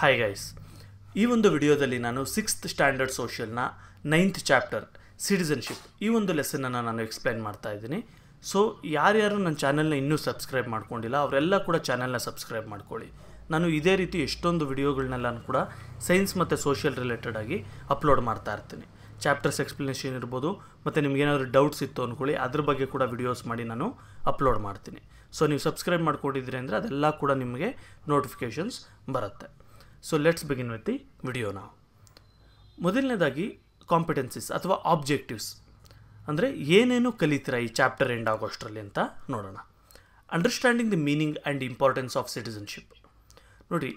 Hi guys ಈ ಒಂದು ವಿಡಿಯೋದಲ್ಲಿ ನಾನು ಸಿಕ್ಸ್ತ್ ಸ್ಟ್ಯಾಂಡರ್ಡ್ ಸೋಷಿಯಲ್ನ ನೈನ್ತ್ ಚಾಪ್ಟರ್ ಸಿಟಿಸನ್ಶಿಪ್ ಈ ಒಂದು ಲೆಸನನ್ನು ನಾನು ಎಕ್ಸ್ಪ್ಲೈನ್ ಮಾಡ್ತಾ ಇದ್ದೀನಿ ಸೊ ಯಾರ್ಯಾರು ನನ್ನ ಚಾನಲ್ನ ಇನ್ನೂ ಸಬ್ಸ್ಕ್ರೈಬ್ ಮಾಡ್ಕೊಂಡಿಲ್ಲ ಅವರೆಲ್ಲ ಕೂಡ ಚಾನಲ್ನ ಸಬ್ಸ್ಕ್ರೈಬ್ ಮಾಡ್ಕೊಳ್ಳಿ ನಾನು ಇದೇ ರೀತಿ ಎಷ್ಟೊಂದು ವಿಡಿಯೋಗಳನ್ನೆಲ್ಲ ಕೂಡ ಸೈನ್ಸ್ ಮತ್ತು ಸೋಷಿಯಲ್ ರಿಲೇಟೆಡ್ ಆಗಿ ಅಪ್ಲೋಡ್ ಮಾಡ್ತಾ ಇರ್ತೀನಿ ಚಾಪ್ಟರ್ಸ್ ಎಕ್ಸ್ಪ್ಲನೇಷನ್ ಇರ್ಬೋದು ಮತ್ತು ನಿಮಗೇನಾದರೂ ಡೌಟ್ಸ್ ಇತ್ತು ಅಂದ್ಕೊಳ್ಳಿ ಅದ್ರ ಬಗ್ಗೆ ಕೂಡ ವಿಡಿಯೋಸ್ ಮಾಡಿ ನಾನು ಅಪ್ಲೋಡ್ ಮಾಡ್ತೀನಿ ಸೊ ನೀವು ಸಬ್ಸ್ಕ್ರೈಬ್ ಮಾಡ್ಕೊಂಡಿದ್ದೀರಿ ಅಂದರೆ ಅದೆಲ್ಲ ಕೂಡ ನಿಮಗೆ ನೋಟಿಫಿಕೇಷನ್ಸ್ ಬರುತ್ತೆ so let's begin with the video ನಾವು ಮೊದಲನೇದಾಗಿ ಕಾಂಪಿಟೆನ್ಸಿಸ್ ಅಥವಾ ಆಬ್ಜೆಕ್ಟಿವ್ಸ್ ಅಂದರೆ ಏನೇನು ಕಲಿತೀರಾ ಈ ಚಾಪ್ಟರ್ ಎಂಡ್ ಆಗೋಷ್ಟರಲ್ಲಿ ಅಂತ ನೋಡೋಣ understanding the meaning and importance of citizenship ನೋಡಿ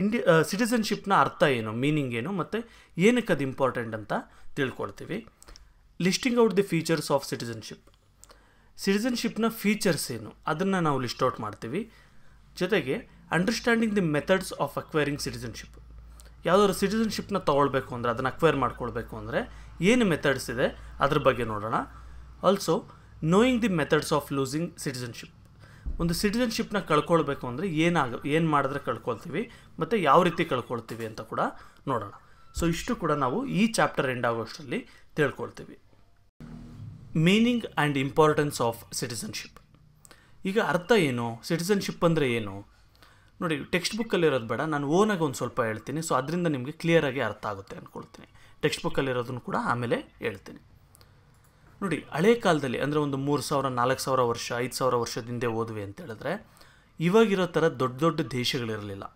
ಇಂಡಿ ಸಿಟಿಸನ್ಶಿಪ್ನ ಅರ್ಥ ಏನು ಮೀನಿಂಗ್ ಏನು ಮತ್ತು ಏನಕ್ಕೆ ಅದು ಇಂಪಾರ್ಟೆಂಟ್ ಅಂತ ತಿಳ್ಕೊಳ್ತೀವಿ listing out the features of citizenship ಸಿಟಿಸನ್ಶಿಪ್ನ ಫೀಚರ್ಸ್ ಏನು ಅದನ್ನು ನಾವು ಲಿಸ್ಟ್ ಔಟ್ ಮಾಡ್ತೀವಿ ಜೊತೆಗೆ understanding the methods of acquiring citizenship ಯಾವುದಾದ್ರು ಸಿಟಿಸನ್ಶಿಪ್ನ ತೊಗೊಳ್ಬೇಕು ಅಂದರೆ ಅದನ್ನು ಅಕ್ವೈರ್ ಮಾಡ್ಕೊಳ್ಬೇಕು ಅಂದರೆ ಏನು ಮೆಥಡ್ಸ್ ಇದೆ ಅದ್ರ ಬಗ್ಗೆ ನೋಡೋಣ also knowing the methods of losing citizenship ಒಂದು ಸಿಟಿಸನ್ಶಿಪ್ನ ಕಳ್ಕೊಳ್ಬೇಕು ಅಂದರೆ ಏನಾಗ ಏನು ಮಾಡಿದ್ರೆ ಕಳ್ಕೊಳ್ತೀವಿ ಮತ್ತು ಯಾವ ರೀತಿ ಕಳ್ಕೊಳ್ತೀವಿ ಅಂತ ಕೂಡ ನೋಡೋಣ ಸೊ ಇಷ್ಟು ಕೂಡ ನಾವು ಈ ಚಾಪ್ಟರ್ ಎಂಡ್ ಆಗೋಷ್ಟರಲ್ಲಿ ತಿಳ್ಕೊಳ್ತೀವಿ meaning and importance of citizenship ಈಗ ಅರ್ಥ ಏನು ಸಿಟಿಸನ್ಶಿಪ್ ಅಂದರೆ ಏನು ನೋಡಿ ಟೆಕ್ಸ್ಟ್ ಬುಕ್ಕಲ್ಲಿರೋದು ಬೇಡ ನಾನು ಓನಾಗಿ ಒಂದು ಸ್ವಲ್ಪ ಹೇಳ್ತೀನಿ ಸೊ ಅದರಿಂದ ನಿಮಗೆ ಕ್ಲಿಯರಾಗಿ ಅರ್ಥ ಆಗುತ್ತೆ ಅಂದ್ಕೊಳ್ತೀನಿ ಟೆಕ್ಸ್ಟ್ ಬುಕ್ಕಲ್ಲಿರೋದನ್ನು ಕೂಡ ಆಮೇಲೆ ಹೇಳ್ತೀನಿ ನೋಡಿ ಹಳೆ ಕಾಲದಲ್ಲಿ ಅಂದರೆ ಒಂದು ಮೂರು ಸಾವಿರ ನಾಲ್ಕು ಸಾವಿರ ವರ್ಷ ಐದು ಸಾವಿರ ವರ್ಷದಿಂದ ಹೋದ್ವಿ ಅಂತ ಹೇಳಿದ್ರೆ ಇವಾಗಿರೋ ಥರ ದೊಡ್ಡ ದೊಡ್ಡ ದೇಶಗಳಿರಲಿಲ್ಲ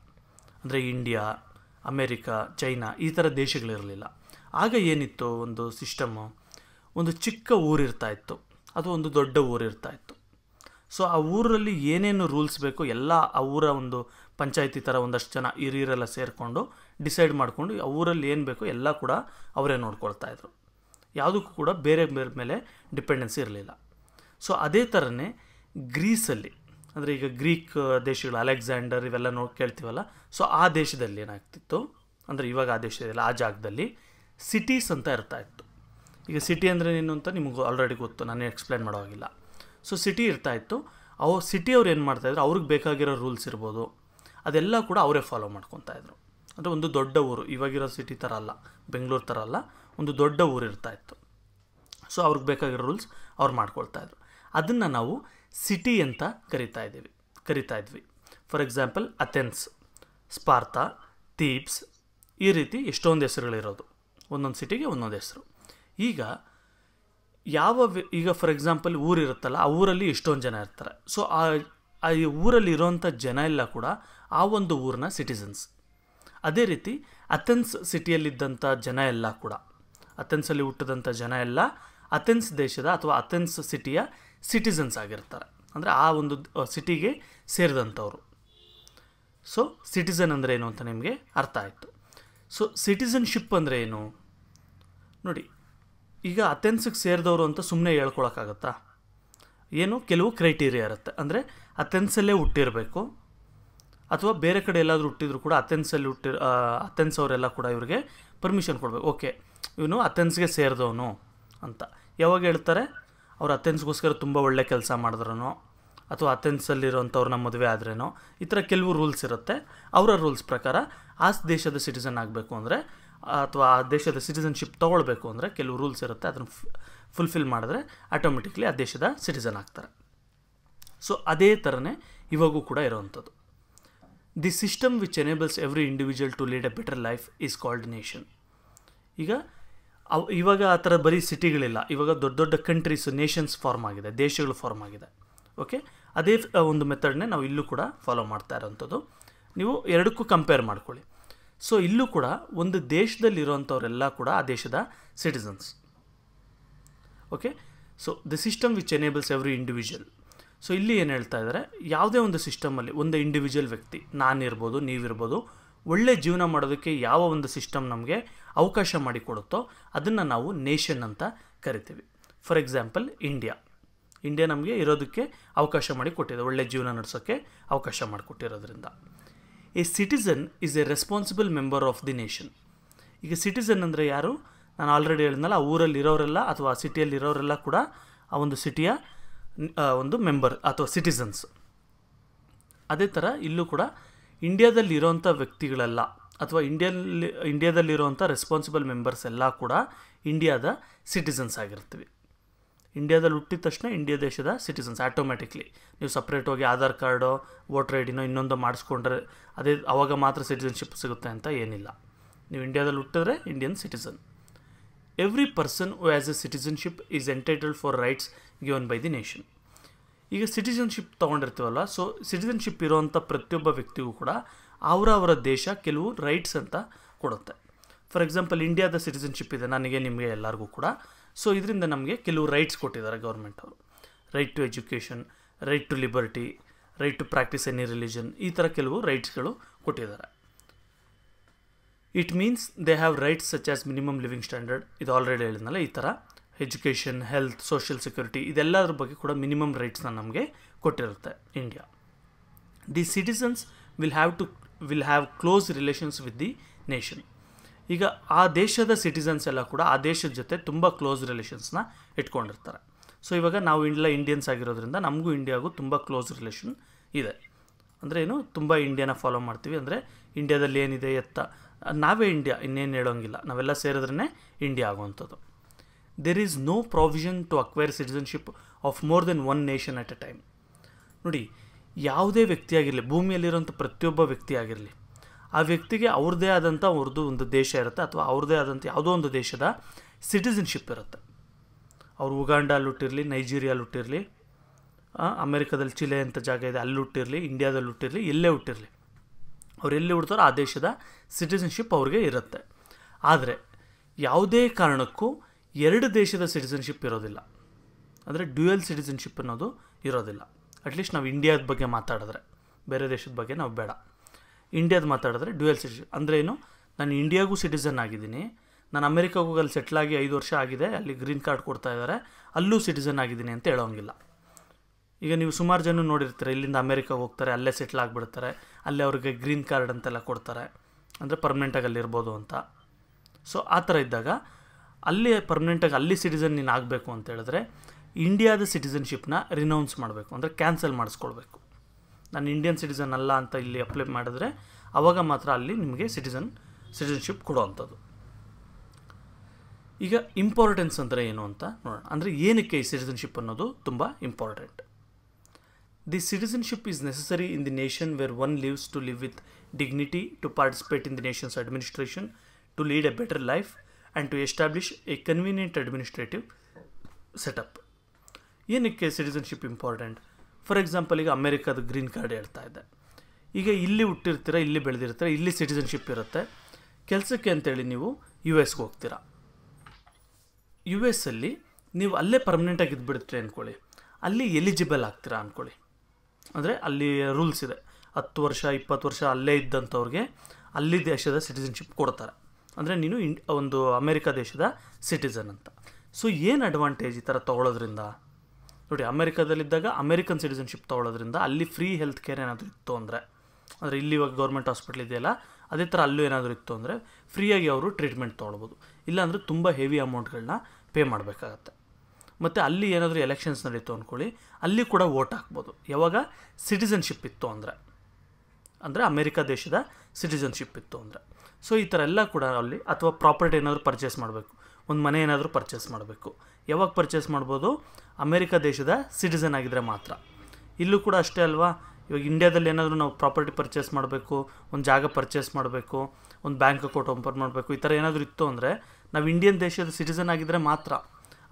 ಅಂದರೆ ಇಂಡಿಯಾ ಅಮೇರಿಕಾ ಚೈನಾ ಈ ಥರ ದೇಶಗಳಿರಲಿಲ್ಲ ಆಗ ಏನಿತ್ತು ಒಂದು ಸಿಸ್ಟಮ್ಮು ಒಂದು ಚಿಕ್ಕ ಊರಿರ್ತಾ ಇತ್ತು ಅದು ಒಂದು ದೊಡ್ಡ ಊರಿರ್ತಾ ಇತ್ತು ಸೊ ಆ ಊರಲ್ಲಿ ಏನೇನು ರೂಲ್ಸ್ ಬೇಕು ಎಲ್ಲ ಆ ಊರ ಒಂದು ಪಂಚಾಯತಿ ಥರ ಒಂದಷ್ಟು ಜನ ಹಿರಿಯರೆಲ್ಲ ಸೇರಿಕೊಂಡು ಡಿಸೈಡ್ ಮಾಡಿಕೊಂಡು ಆ ಊರಲ್ಲಿ ಏನು ಬೇಕು ಎಲ್ಲ ಕೂಡ ಅವರೇ ನೋಡ್ಕೊಳ್ತಾ ಇದ್ರು ಯಾವುದಕ್ಕೂ ಕೂಡ ಬೇರೆ ಬೇರೆ ಮೇಲೆ ಡಿಪೆಂಡೆನ್ಸಿ ಇರಲಿಲ್ಲ ಸೊ ಅದೇ ಥರನೇ ಗ್ರೀಸಲ್ಲಿ ಅಂದರೆ ಈಗ ಗ್ರೀಕ್ ದೇಶಗಳು ಅಲೆಕ್ಸಾಂಡರ್ ಇವೆಲ್ಲ ನೋಡಿ ಕೇಳ್ತೀವಲ್ಲ ಸೊ ಆ ದೇಶದಲ್ಲಿ ಏನಾಗ್ತಿತ್ತು ಅಂದರೆ ಇವಾಗ ಆ ದೇಶದಲ್ಲಿ ಆ ಜಾಗದಲ್ಲಿ ಸಿಟೀಸ್ ಅಂತ ಇರ್ತಾ ಇತ್ತು ಈಗ ಸಿಟಿ ಅಂದರೆ ಏನು ಅಂತ ನಿಮಗೆ ಆಲ್ರೆಡಿ ಗೊತ್ತು ನಾನು ಎಕ್ಸ್ಪ್ಲೇನ್ ಮಾಡೋವಾಗಿಲ್ಲ ಸೊ ಸಿಟಿ ಇರ್ತಾ ಇತ್ತು ಸಿಟಿ ಅವ್ರು ಏನು ಮಾಡ್ತಾಯಿದ್ರು ಅವ್ರಿಗೆ ಬೇಕಾಗಿರೋ ರೂಲ್ಸ್ ಇರ್ಬೋದು ಅದೆಲ್ಲ ಕೂಡ ಅವರೇ ಫಾಲೋ ಇದ್ರು ಅಂದರೆ ಒಂದು ದೊಡ್ಡ ಊರು ಇವಾಗಿರೋ ಸಿಟಿ ಥರ ಅಲ್ಲ ಬೆಂಗಳೂರು ಥರ ಅಲ್ಲ ಒಂದು ದೊಡ್ಡ ಊರು ಇರ್ತಾ ಇತ್ತು ಸೊ ಅವ್ರಿಗೆ ಬೇಕಾಗಿರೋ ರೂಲ್ಸ್ ಅವ್ರು ಇದ್ರು ಅದನ್ನು ನಾವು ಸಿಟಿ ಅಂತ ಕರಿತಾ ಇದ್ದೀವಿ ಕರಿತಾ ಇದ್ವಿ for example Athens Sparta Thebes ಈ ರೀತಿ ಎಷ್ಟೊಂದು ಹೆಸರುಗಳಿರೋದು ಒಂದೊಂದು ಸಿಟಿಗೆ ಒಂದೊಂದು ಹೆಸರು ಈಗ ಯಾವ ಈಗ ಫಾರ್ ಎಕ್ಸಾಂಪಲ್ ಊರಿರುತ್ತಲ್ಲ ಆ ಊರಲ್ಲಿ ಎಷ್ಟೊಂದು ಜನ ಇರ್ತಾರೆ ಸೊ ಆ ಆ ಊರಲ್ಲಿ ಇರೋವಂಥ ಜನ ಎಲ್ಲ ಕೂಡ ಆ ಒಂದು ಊರಿನ ಸಿಟಿಸನ್ಸ್ ಅದೇ ರೀತಿ ಅಥೆನ್ಸ್ ಸಿಟಿಯಲ್ಲಿದ್ದಂಥ ಜನ ಎಲ್ಲ ಕೂಡ ಅಥೆನ್ಸಲ್ಲಿ ಹುಟ್ಟಿದಂಥ ಜನ ಎಲ್ಲ ಅಥೆನ್ಸ್ ದೇಶದ ಅಥವಾ ಅಥೆನ್ಸ್ ಸಿಟಿಯ ಸಿಟಿಸನ್ಸ್ ಆಗಿರ್ತಾರೆ ಅಂದರೆ ಆ ಒಂದು ಸಿಟಿಗೆ ಸೇರಿದಂಥವ್ರು ಸೊ ಸಿಟಿಸನ್ ಅಂದರೆ ಏನು ಅಂತ ನಿಮಗೆ ಅರ್ಥ ಆಯಿತು ಸೊ ಸಿಟಿಸನ್ಶಿಪ್ ಅಂದರೆ ಏನು ನೋಡಿ ಈಗ ಅಥೆನ್ಸಿಗೆ ಸೇರಿದವರು ಅಂತ ಸುಮ್ಮನೆ ಹೇಳ್ಕೊಳಕ್ಕಾಗತ್ತಾ ಏನು ಕೆಲವು ಕ್ರೈಟೀರಿಯಾ ಇರುತ್ತೆ ಅಂದರೆ ಅಥೆನ್ಸಲ್ಲೇ ಹುಟ್ಟಿರಬೇಕು ಅಥವಾ ಬೇರೆ ಕಡೆ ಎಲ್ಲಾದರೂ ಹುಟ್ಟಿದ್ರು ಕೂಡ ಅಥೆನ್ಸಲ್ಲಿ ಹುಟ್ಟಿ ಅಥೆನ್ಸ್ ಅವರೆಲ್ಲ ಕೂಡ ಇವರಿಗೆ ಪರ್ಮಿಷನ್ ಕೊಡಬೇಕು ಓಕೆ ಇವನು ಅಥೆನ್ಸ್ಗೆ ಸೇರಿದವನು ಅಂತ ಯಾವಾಗ ಹೇಳ್ತಾರೆ ಅವ್ರು ಅಥೆನ್ಸ್ಗೋಸ್ಕರ ತುಂಬ ಒಳ್ಳೆ ಕೆಲಸ ಮಾಡಿದ್ರೂ ಅಥವಾ ಅಥೆನ್ಸಲ್ಲಿರೋಂಥವ್ರನ್ನ ಮದುವೆ ಆದ್ರೇನೋ ಈ ಥರ ಕೆಲವು ರೂಲ್ಸ್ ಇರುತ್ತೆ ಅವರ ರೂಲ್ಸ್ ಪ್ರಕಾರ ಆ ದೇಶದ ಸಿಟಿಸನ್ ಆಗಬೇಕು ಅಂದರೆ ಅಥವಾ ಆ ದೇಶದ ಸಿಟಿಸನ್ಶಿಪ್ ತೊಗೊಳ್ಬೇಕು ಅಂದರೆ ಕೆಲವು ರೂಲ್ಸ್ ಇರುತ್ತೆ ಅದನ್ನು ಫುಲ್ಫಿಲ್ ಮಾಡಿದ್ರೆ ಆಟೋಮೆಟಿಕ್ಲಿ ಆ ದೇಶದ ಸಿಟಿಸನ್ ಆಗ್ತಾರೆ ಸೊ ಅದೇ ಥರನೇ ಇವಾಗೂ ಕೂಡ ಇರೋವಂಥದ್ದು the system which enables every individual to lead a better life is called nation ಈಗ ಅವ್ ಇವಾಗ ಆ ಥರ ಬರೀ ಸಿಟಿಗಳಿಲ್ಲ ಇವಾಗ ದೊಡ್ಡ ದೊಡ್ಡ ಕಂಟ್ರೀಸ್ ನೇಷನ್ಸ್ ಫಾರ್ಮ್ ಆಗಿದೆ ದೇಶಗಳು ಫಾರ್ಮ್ ಆಗಿದೆ ಓಕೆ ಅದೇ ಒಂದು ಮೆಥಡ್ನೇ ನಾವು ಇಲ್ಲೂ ಕೂಡ ಫಾಲೋ ಮಾಡ್ತಾ ಇರೋವಂಥದ್ದು ನೀವು ಎರಡಕ್ಕೂ ಕಂಪೇರ್ ಮಾಡ್ಕೊಳ್ಳಿ ಸೊ ಇಲ್ಲೂ ಕೂಡ ಒಂದು ದೇಶದಲ್ಲಿರುವಂಥವರೆಲ್ಲ ಕೂಡ ಆ ದೇಶದ citizens okay so the system which enables every individual so ಇಲ್ಲಿ ಏನು ಹೇಳ್ತಾ ಇದ್ದಾರೆ ಯಾವುದೇ ಒಂದು ಸಿಸ್ಟಮಲ್ಲಿ ಒಂದು ಇಂಡಿವಿಜುವಲ್ ವ್ಯಕ್ತಿ ನಾನಿರ್ಬೋದು ನೀವಿರ್ಬೋದು ಒಳ್ಳೆ ಜೀವನ ಮಾಡೋದಕ್ಕೆ ಯಾವ ಒಂದು ಸಿಸ್ಟಮ್ ನಮಗೆ ಅವಕಾಶ ಮಾಡಿಕೊಡುತ್ತೋ ಅದನ್ನು ನಾವು ನೇಷನ್ ಅಂತ ಕರಿತೀವಿ ಫಾರ್ ಎಕ್ಸಾಂಪಲ್ ಇಂಡಿಯಾ ಇಂಡಿಯಾ ನಮಗೆ ಇರೋದಕ್ಕೆ ಅವಕಾಶ ಮಾಡಿ ಕೊಟ್ಟಿದೆ ಒಳ್ಳೆ ಜೀವನ ನಡೆಸೋಕ್ಕೆ ಅವಕಾಶ ಮಾಡಿಕೊಟ್ಟಿರೋದ್ರಿಂದ a citizen is a responsible member of the nation ಈಗ ಸಿಟಿಸನ್ ಅಂದರೆ ಯಾರು ನಾನು ಆಲ್ರೆಡಿ ಹೇಳಿದ್ನಲ್ಲ ಆ ಊರಲ್ಲಿರೋರೆಲ್ಲ ಅಥವಾ ಆ ಸಿಟಿಯಲ್ಲಿ ಇರೋರೆಲ್ಲ ಕೂಡ ಆ ಒಂದು ಸಿಟಿಯ ಒಂದು ಮೆಂಬರ್ ಅಥವಾ ಸಿಟಿಸನ್ಸ್ ಅದೇ ಥರ ಇಲ್ಲೂ ಕೂಡ ಇಂಡಿಯಾದಲ್ಲಿರೋಂಥ ವ್ಯಕ್ತಿಗಳೆಲ್ಲ ಅಥವಾ ಇಂಡಿಯಲ್ಲಿ ಇಂಡಿಯಾದಲ್ಲಿರೋಂಥ ರೆಸ್ಪಾನ್ಸಿಬಲ್ ಮೆಂಬರ್ಸ್ ಎಲ್ಲ ಕೂಡ ಇಂಡಿಯಾದ ಸಿಟಿಸನ್ಸ್ ಆಗಿರ್ತೀವಿ ಇಂಡಿಯಾದಲ್ಲಿ ಹುಟ್ಟಿದ ತಕ್ಷಣ ಇಂಡಿಯಾ ದೇಶದ ಸಿಟಿಸನ್ಸ್ ಆಟೋಮ್ಯಾಟಿಕ್ಲಿ ನೀವು ಸಪ್ರೇಟ್ ಹೋಗಿ ಆಧಾರ್ ಕಾರ್ಡೋ ವೋಟರ್ ಐ ಡಿನೋ ಇನ್ನೊಂದು ಮಾಡಿಸ್ಕೊಂಡ್ರೆ ಅದೇ ಅವಾಗ ಮಾತ್ರ ಸಿಟಿಸನ್ಶಿಪ್ ಸಿಗುತ್ತೆ ಅಂತ ಏನಿಲ್ಲ ನೀವು ಇಂಡಿಯಾದಲ್ಲಿ ಹುಟ್ಟಿದ್ರೆ Indian citizen every person who as a citizenship is entitle for rights given by the nation ಈಗ ಸಿಟಿಸನ್ಶಿಪ್ ತೊಗೊಂಡಿರ್ತೀವಲ್ಲ ಸೊ ಸಿಟಿಸನ್ಶಿಪ್ ಇರೋವಂಥ ಪ್ರತಿಯೊಬ್ಬ ವ್ಯಕ್ತಿಗೂ ಕೂಡ ಅವರವರ ದೇಶ ಕೆಲವು ರೈಟ್ಸ್ ಅಂತ ಕೊಡುತ್ತೆ ಫಾರ್ ಎಕ್ಸಾಂಪಲ್ ಇಂಡಿಯಾದ ಸಿಟಿಸನ್ಶಿಪ್ ಇದೆ ನನಗೆ ನಿಮಗೆ ಎಲ್ಲರಿಗೂ ಕೂಡ ಸೊ ಇದರಿಂದ ನಮಗೆ ಕೆಲವು ರೈಟ್ಸ್ ಕೊಟ್ಟಿದ್ದಾರೆ ಗೌರ್ಮೆಂಟ್ ಅವರು right to education right to liberty right to practice any religion ಈ ಥರ ಕೆಲವು ರೈಟ್ಸ್ಗಳು ಕೊಟ್ಟಿದ್ದಾರೆ it means they have rights such as minimum living standard ಇದು ಆಲ್ರೆಡಿ ಹೇಳಿದ್ನಲ್ಲ ಈ ಥರ ಎಜುಕೇಷನ್ ಹೆಲ್ತ್ ಸೋಷಿಯಲ್ ಸೆಕ್ಯೂರಿಟಿ ಇದೆಲ್ಲದ್ರ ಬಗ್ಗೆ ಕೂಡ ಮಿನಿಮಮ್ ರೈಟ್ಸ್ನ ನಮಗೆ ಕೊಟ್ಟಿರುತ್ತೆ India the citizens will have to will have close relations with the nation ಈಗ ಆ ದೇಶದ ಸಿಟಿಸನ್ಸ್ ಎಲ್ಲ ಕೂಡ ಆ ದೇಶದ ಜೊತೆ ತುಂಬ ಕ್ಲೋಸ್ ರಿಲೇಷನ್ಸ್ನ ಇಟ್ಕೊಂಡಿರ್ತಾರೆ ಸೊ ಇವಾಗ ನಾವು ಇಲ್ಲ ಇಂಡಿಯನ್ಸ್ ಆಗಿರೋದ್ರಿಂದ ನಮಗೂ ಇಂಡಿಯಾಗೂ ತುಂಬ ಕ್ಲೋಸ್ ರಿಲೇಷನ್ ಇದೆ ಅಂದರೆ ಏನು ತುಂಬ ಇಂಡಿಯಾನ ಫಾಲೋ ಮಾಡ್ತೀವಿ ಅಂದರೆ ಇಂಡಿಯಾದಲ್ಲಿ ಏನಿದೆ ಎತ್ತ ನಾವೇ ಇಂಡಿಯಾ ಇನ್ನೇನು ಹೇಳೋಂಗಿಲ್ಲ ನಾವೆಲ್ಲ ಸೇರಿದ್ರೇ ಇಂಡಿಯಾ ಆಗುವಂಥದ್ದು there is no provision to acquire citizenship of more than one nation at a time ನೋಡಿ ಯಾವುದೇ ವ್ಯಕ್ತಿಯಾಗಿರಲಿ ಭೂಮಿಯಲ್ಲಿರುವಂಥ ಪ್ರತಿಯೊಬ್ಬ ವ್ಯಕ್ತಿ ಆಗಿರಲಿ ಆ ವ್ಯಕ್ತಿಗೆ ಅವ್ರದ್ದೇ ಆದಂಥ ಅವ್ರದ್ದು ಒಂದು ದೇಶ ಇರುತ್ತೆ ಅಥವಾ ಅವ್ರದ್ದೇ ಆದಂಥ ಯಾವುದೋ ಒಂದು ದೇಶದ ಸಿಟಿಸನ್ಶಿಪ್ ಇರುತ್ತೆ ಅವರು ಉಗಾಂಡ ಹುಟ್ಟಿರಲಿ ನೈಜೀರಿಯಾ ಹುಟ್ಟಿರಲಿ ಅಮೇರಿಕಾದಲ್ಲಿ ಚಿಲೆ ಅಂತ ಜಾಗ ಇದೆ ಅಲ್ಲಿ ಹುಟ್ಟಿರಲಿ ಇಂಡಿಯಾದಲ್ಲಿ ಹುಟ್ಟಿರಲಿ ಎಲ್ಲೇ ಹುಟ್ಟಿರಲಿ ಅವ್ರು ಎಲ್ಲಿ ಹುಡ್ತಾರೋ ಆ ದೇಶದ ಸಿಟಿಸನ್ಶಿಪ್ ಅವ್ರಿಗೆ ಇರುತ್ತೆ ಆದರೆ ಯಾವುದೇ ಕಾರಣಕ್ಕೂ ಎರಡು ದೇಶದ ಸಿಟಿಸನ್ಶಿಪ್ ಇರೋದಿಲ್ಲ ಅಂದರೆ ಡ್ಯೂಯಲ್ ಸಿಟಿಸನ್ಶಿಪ್ ಅನ್ನೋದು ಇರೋದಿಲ್ಲ ಅಟ್ಲೀಸ್ಟ್ ನಾವು ಇಂಡಿಯಾದ ಬಗ್ಗೆ ಮಾತಾಡಿದ್ರೆ ಬೇರೆ ದೇಶದ ಬಗ್ಗೆ ನಾವು ಬೇಡ ಇಂಡಿಯಾದ ಮಾತಾಡಿದ್ರೆ ಡ್ಯುಯಲ್ ಸಿಟಿಜನ್ ಅಂದರೆ ಏನು ನಾನು ಇಂಡಿಯಾಗೂ ಸಿಟಿಸನ್ ಆಗಿದ್ದೀನಿ ನಾನು ಅಮೆರಿಕಾಗೂ ಅಲ್ಲಿ ಸೆಟ್ಲಾಗಿ ಐದು ವರ್ಷ ಆಗಿದೆ ಅಲ್ಲಿ ಗ್ರೀನ್ ಕಾರ್ಡ್ ಕೊಡ್ತಾ ಇದ್ದಾರೆ ಅಲ್ಲೂ ಸಿಟಿಸನ್ ಆಗಿದ್ದೀನಿ ಅಂತ ಹೇಳೋಂಗಿಲ್ಲ ಈಗ ನೀವು ಸುಮಾರು ಜನ ನೋಡಿರ್ತೀರ ಇಲ್ಲಿಂದ ಅಮೆರಿಕಾಗೆ ಹೋಗ್ತಾರೆ ಅಲ್ಲೇ ಸೆಟ್ಲ್ ಆಗಿಬಿಡ್ತಾರೆ ಅಲ್ಲೇ ಅವ್ರಿಗೆ ಗ್ರೀನ್ ಕಾರ್ಡ್ ಅಂತೆಲ್ಲ ಕೊಡ್ತಾರೆ ಅಂದರೆ ಪರ್ಮನೆಂಟಾಗಿ ಅಲ್ಲಿರ್ಬೋದು ಅಂತ ಸೊ ಆ ಥರ ಇದ್ದಾಗ ಅಲ್ಲಿ ಪರ್ಮನೆಂಟಾಗಿ ಅಲ್ಲಿ ಸಿಟಿಸನ್ ನೀನು ಆಗಬೇಕು ಅಂತ ಹೇಳಿದ್ರೆ ಇಂಡಿಯಾದ ಸಿಟಿಸನ್ಶಿಪ್ನ ರಿನೌನ್ಸ್ ಮಾಡಬೇಕು ಅಂದರೆ ಕ್ಯಾನ್ಸಲ್ ಮಾಡಿಸ್ಕೊಳ್ಬೇಕು ನಾನು ಇಂಡಿಯನ್ ಸಿಟಿಸನ್ ಅಲ್ಲ ಅಂತ ಇಲ್ಲಿ ಅಪ್ಲೈ ಮಾಡಿದ್ರೆ ಆವಾಗ ಮಾತ್ರ ಅಲ್ಲಿ ನಿಮಗೆ ಸಿಟಿಸನ್ ಸಿಟಿಸನ್ಶಿಪ್ ಕೊಡುವಂಥದ್ದು ಈಗ ಇಂಪಾರ್ಟೆನ್ಸ್ ಅಂದರೆ ಏನು ಅಂತ ನೋಡೋಣ ಅಂದರೆ ಏನಕ್ಕೆ ಈ ಸಿಟಿಸನ್ಶಿಪ್ ಅನ್ನೋದು ತುಂಬ important the citizenship is necessary in the nation where one lives to live with dignity to participate in the nation's administration to lead a better life and to establish a convenient administrative setup ಏನಕ್ಕೆ citizenship important for example ಈಗ ಅಮೇರಿಕಾದ green card ಹೇಳ್ತಾ ಇದ್ದೆ ಈಗ ಇಲ್ಲಿ ಹುಟ್ಟಿರ್ತೀರ ಇಲ್ಲಿ ಬೆಳೆದಿರ್ತೀರ ಇಲ್ಲಿ citizenship ಇರುತ್ತೆ ಕೆಲಸಕ್ಕೆ ಅಂತೇಳಿ ನೀವು ಯು ಎಸ್ಗೆ ಹೋಗ್ತೀರಾ ಯು ಎಸ್ಸಲ್ಲಿ ನೀವು ಅಲ್ಲೇ ಪರ್ಮನೆಂಟಾಗಿ ಇದ್ಬಿಡ್ತೀರಿ ಅಂದ್ಕೊಳ್ಳಿ ಅಲ್ಲಿ ಎಲಿಜಿಬಲ್ ಆಗ್ತೀರಾ ಅಂದ್ಕೊಳ್ಳಿ ಅಂದರೆ ಅಲ್ಲಿ ರೂಲ್ಸ್ ಇದೆ ಹತ್ತು ವರ್ಷ ಇಪ್ಪತ್ತು ವರ್ಷ ಅಲ್ಲೇ ಇದ್ದಂಥವ್ರಿಗೆ ಅಲ್ಲಿ ದೇಶದ ಸಿಟಿಸನ್ಶಿಪ್ ಕೊಡ್ತಾರೆ ಅಂದರೆ ನೀನು ಒಂದು ಅಮೇರಿಕಾ ದೇಶದ ಸಿಟಿಸನ್ ಅಂತ ಸೊ ಏನು ಅಡ್ವಾಂಟೇಜ್ ಈ ಥರ ತೊಗೊಳೋದ್ರಿಂದ ನೋಡಿ ಅಮೇರಿಕಾದಲ್ಲಿದ್ದಾಗ ಅಮೆರಿಕನ್ ಸಿಟಿಸನ್ಶಿಪ್ ತೊಗೊಳ್ಳೋದ್ರಿಂದ ಅಲ್ಲಿ ಫ್ರೀ ಹೆಲ್ತ್ ಕೇರ್ ಏನಾದರೂ ಇತ್ತು ಅಂದರೆ ಅಂದರೆ ಇಲ್ಲಿ ಇವಾಗ ಗೌರ್ಮೆಂಟ್ ಹಾಸ್ಪಿಟ್ಲ್ ಇದೆಯಲ್ಲ ಅದೇ ಥರ ಅಲ್ಲೂ ಏನಾದರೂ ಇತ್ತು ಅಂದರೆ ಫ್ರೀಯಾಗಿ ಅವರು ಟ್ರೀಟ್ಮೆಂಟ್ ತೊಗೊಳ್ಬೋದು ಇಲ್ಲಾಂದರೆ ತುಂಬ ಹೆವಿ ಅಮೌಂಟ್ಗಳನ್ನ ಪೇ ಮಾಡಬೇಕಾಗತ್ತೆ ಮತ್ತು ಅಲ್ಲಿ ಏನಾದರೂ ಎಲೆಕ್ಷನ್ಸ್ ನಡೀತು ಅಂದ್ಕೊಳ್ಳಿ ಅಲ್ಲಿ ಕೂಡ ವೋಟ್ ಹಾಕ್ಬೋದು ಯಾವಾಗ ಸಿಟಿಸನ್ಶಿಪ್ ಇತ್ತು ಅಂದರೆ ಅಂದರೆ ಅಮೇರಿಕಾ ದೇಶದ ಸಿಟಿಸನ್ಶಿಪ್ ಇತ್ತು ಅಂದರೆ ಸೊ ಈ ಥರ ಎಲ್ಲ ಕೂಡ ಅಲ್ಲಿ ಅಥವಾ ಪ್ರಾಪರ್ಟಿ ಏನಾದರೂ ಪರ್ಚೇಸ್ ಮಾಡಬೇಕು ಒಂದು ಮನೆ ಏನಾದರೂ ಪರ್ಚೇಸ್ ಮಾಡಬೇಕು ಯಾವಾಗ ಪರ್ಚೇಸ್ ಮಾಡ್ಬೋದು ಅಮೇರಿಕಾ ದೇಶದ ಸಿಟಿಸನ್ ಆಗಿದ್ದರೆ ಮಾತ್ರ ಇಲ್ಲೂ ಕೂಡ ಅಷ್ಟೇ ಅಲ್ವಾ ಇವಾಗ ಇಂಡ್ಯಾದಲ್ಲಿ ಏನಾದರೂ ನಾವು ಪ್ರಾಪರ್ಟಿ ಪರ್ಚೇಸ್ ಮಾಡಬೇಕು ಒಂದು ಜಾಗ ಪರ್ಚೇಸ್ ಮಾಡಬೇಕು ಒಂದು ಬ್ಯಾಂಕ್ ಅಕೌಂಟ್ ಓಪನ್ ಮಾಡಬೇಕು ಈ ಥರ ಏನಾದರೂ ಇತ್ತು ಅಂದರೆ ನಾವು ಇಂಡಿಯನ್ ದೇಶದ ಸಿಟಿಸನ್ ಆಗಿದ್ದರೆ ಮಾತ್ರ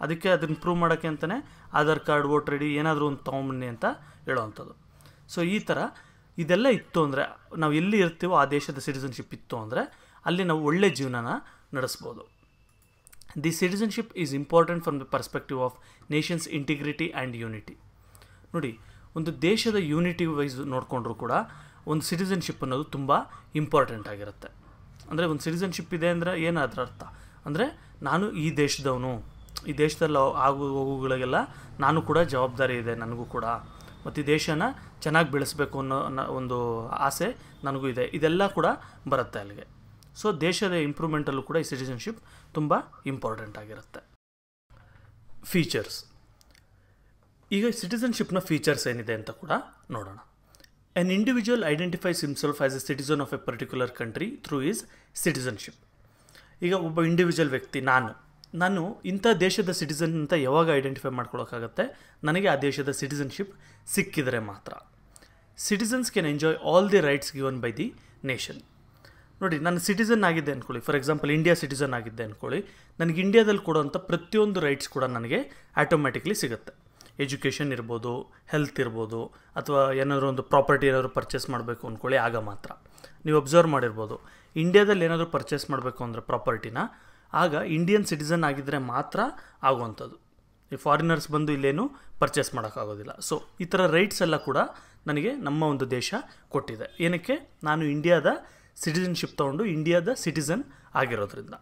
ಅದಕ್ಕೆ ಅದನ್ನು ಪ್ರೂವ್ ಮಾಡೋಕ್ಕೆ ಅಂತಲೇ Aadhaar card voter I D ಏನಾದರೂ ಒಂದು ತೊಗೊಂಬನ್ನಿ ಅಂತ ಹೇಳೋವಂಥದ್ದು ಸೊ ಈ ಥರ ಇದೆಲ್ಲ ಇತ್ತು ಅಂದರೆ ನಾವು ಎಲ್ಲಿ ಇರ್ತೀವೋ ಆ ದೇಶದ ಸಿಟಿಸನ್ಶಿಪ್ ಇತ್ತು ಅಂದರೆ ಅಲ್ಲಿ ನಾವು ಒಳ್ಳೆಯ ಜೀವನನ ನಡೆಸ್ಬೋದು the citizenship is important from the perspective of nation's integrity and unity ನೋಡಿ ಒಂದು ದೇಶದ ಯೂನಿಟಿ ವೈಸ್ ನೋಡಿಕೊಂಡ್ರೂ ಕೂಡ ಒಂದು ಸಿಟಿಸನ್ಶಿಪ್ ಅನ್ನೋದು ತುಂಬ ಇಂಪಾರ್ಟೆಂಟ್ ಆಗಿರುತ್ತೆ ಅಂದರೆ ಒಂದು ಸಿಟಿಸನ್ಶಿಪ್ ಇದೆ ಅಂದರೆ ಏನು ಅದರ ಅರ್ಥ ಅಂದರೆ ನಾನು ಈ ದೇಶದವನು ಈ ದೇಶದಲ್ಲಿ ಆಗು ಹೋಗುಗಳಿಗೆಲ್ಲ ನಾನು ಕೂಡ ಜವಾಬ್ದಾರಿ ಇದೆ ನನಗೂ ಕೂಡ ಮತ್ತು ಈ ದೇಶನ ಚೆನ್ನಾಗಿ ಬೆಳೆಸಬೇಕು ಅನ್ನೋ ಒಂದು ಆಸೆ ನನಗೂ ಇದೆ ಇದೆಲ್ಲ ಕೂಡ ಬರುತ್ತೆ ಅಲ್ಲಿಗೆ ಸೊ ದೇಶದ ಇಂಪ್ರೂವ್ಮೆಂಟಲ್ಲೂ ಕೂಡ ಈ ಸಿಟಿಸನ್ಶಿಪ್ ತುಂಬ ಇಂಪಾರ್ಟೆಂಟ್ ಆಗಿರುತ್ತೆ ಫೀಚರ್ಸ್ ಈಗ ಸಿಟಿಸನ್ಶಿಪ್ನ ಫೀಚರ್ಸ್ ಏನಿದೆ ಅಂತ ಕೂಡ ನೋಡೋಣ an individual identifies himself as a citizen of a particular country through is citizenship ಈಗ ಒಬ್ಬ ಇಂಡಿವಿಜುವಲ್ ವ್ಯಕ್ತಿ ನಾನು ನಾನು ಇಂಥ ದೇಶದ ಸಿಟಿಸನ್ ಅಂತ ಯಾವಾಗ ಐಡೆಂಟಿಫೈ ಮಾಡ್ಕೊಳೋಕ್ಕಾಗತ್ತೆ ನನಗೆ ಆ ದೇಶದ ಸಿಟಿಸನ್ಶಿಪ್ ಸಿಕ್ಕಿದರೆ ಮಾತ್ರ citizens can enjoy all the rights given by the nation ನೋಡಿ ನಾನು ಸಿಟಿಸನ್ ಆಗಿದ್ದೆ ಅಂದ್ಕೊಳ್ಳಿ ಫಾರ್ ಎಕ್ಸಾಂಪಲ್ ಇಂಡಿಯಾ ಸಿಟಿಸನ್ ಆಗಿದ್ದೆ ಅಂದ್ಕೊಳ್ಳಿ ನನಗೆ ಇಂಡಿಯಾದಲ್ಲಿ ಕೊಡೋಂಥ ಪ್ರತಿಯೊಂದು ರೈಟ್ಸ್ ಕೂಡ ನನಗೆ ಆಟೋಮ್ಯಾಟಿಕ್ಲಿ ಸಿಗುತ್ತೆ ಎಜುಕೇಷನ್ ಇರ್ಬೋದು ಹೆಲ್ತ್ ಇರ್ಬೋದು ಅಥವಾ ಏನಾದರೂ ಒಂದು ಪ್ರಾಪರ್ಟಿ ಏನಾದರೂ ಪರ್ಚೇಸ್ ಮಾಡಬೇಕು ಅಂದ್ಕೊಳ್ಳಿ ಆಗ ಮಾತ್ರ ನೀವು ಅಬ್ಸರ್ವ್ ಮಾಡಿರ್ಬೋದು ಇಂಡಿಯಾದಲ್ಲಿ ಏನಾದರೂ ಪರ್ಚೇಸ್ ಮಾಡಬೇಕು ಅಂದರೆ ಪ್ರಾಪರ್ಟಿನ ಆಗ ಇಂಡಿಯನ್ ಸಿಟಿಸನ್ ಆಗಿದ್ದರೆ ಮಾತ್ರ ಆಗುವಂಥದ್ದು ಈ ಫಾರಿನರ್ಸ್ ಬಂದು ಇಲ್ಲೇನು ಪರ್ಚೇಸ್ ಮಾಡೋಕ್ಕಾಗೋದಿಲ್ಲ ಸೊ ಈ ಥರ ರೈಟ್ಸ್ ಎಲ್ಲ ಕೂಡ ನನಗೆ ನಮ್ಮ ಒಂದು ದೇಶ ಕೊಟ್ಟಿದೆ ಏನಕ್ಕೆ ನಾನು ಇಂಡಿಯಾದ ಸಿಟಿಸನ್ಶಿಪ್ ತೊಗೊಂಡು ಇಂಡಿಯಾದ ಸಿಟಿಸನ್ ಆಗಿರೋದ್ರಿಂದ